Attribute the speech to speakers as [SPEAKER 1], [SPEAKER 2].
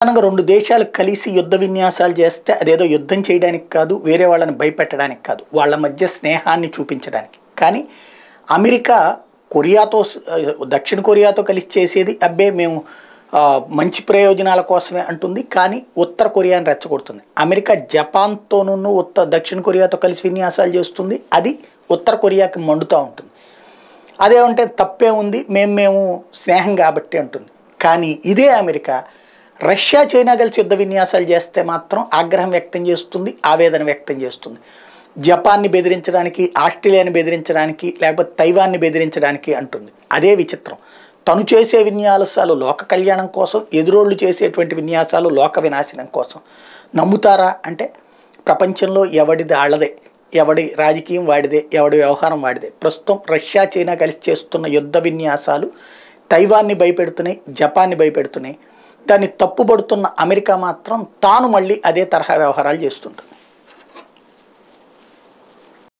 [SPEAKER 1] ప్రధానంగా రెండు దేశాలు కలిసి యుద్ధ విన్యాసాలు చేస్తే అదేదో యుద్ధం చేయడానికి కాదు వేరే వాళ్ళని భయపెట్టడానికి కాదు వాళ్ళ మధ్య స్నేహాన్ని చూపించడానికి కానీ అమెరికా కొరియాతో దక్షిణ కొరియాతో కలిసి చేసేది అబ్బే మేము మంచి ప్రయోజనాల కోసమే అంటుంది కానీ ఉత్తర కొరియాని రెచ్చగొడుతుంది అమెరికా జపాన్తోనూ ఉత్తర దక్షిణ కొరియాతో కలిసి విన్యాసాలు చేస్తుంది అది ఉత్తర కొరియాకి మండుతూ ఉంటుంది అదేమంటే తప్పే ఉంది మేము మేము స్నేహం కాబట్టి అంటుంది కానీ ఇదే అమెరికా రష్యా చైనా కలిసి యుద్ధ విన్యాసాలు చేస్తే మాత్రం ఆగ్రహం వ్యక్తం చేస్తుంది ఆవేదన వ్యక్తం చేస్తుంది జపాన్ని బెదిరించడానికి ఆస్ట్రేలియాని బెదిరించడానికి లేకపోతే తైవాన్ని బెదిరించడానికి అంటుంది అదే విచిత్రం తను చేసే విన్యాసాలు లోక కళ్యాణం కోసం ఎదురోళ్ళు చేసేటువంటి విన్యాసాలు లోక వినాశనం కోసం నమ్ముతారా అంటే ప్రపంచంలో ఎవడిది ఆళ్ళదే ఎవడి రాజకీయం వాడిదే ఎవడి వ్యవహారం వాడిదే ప్రస్తుతం రష్యా చైనా కలిసి చేస్తున్న యుద్ధ విన్యాసాలు తైవాన్ని భయపెడుతున్నాయి జపాన్ని భయపెడుతున్నాయి దాన్ని తప్పుబడుతున్న అమెరికా మాత్రం తాను మళ్ళీ అదే తరహా వ్యవహారాలు చేస్తుంటుంది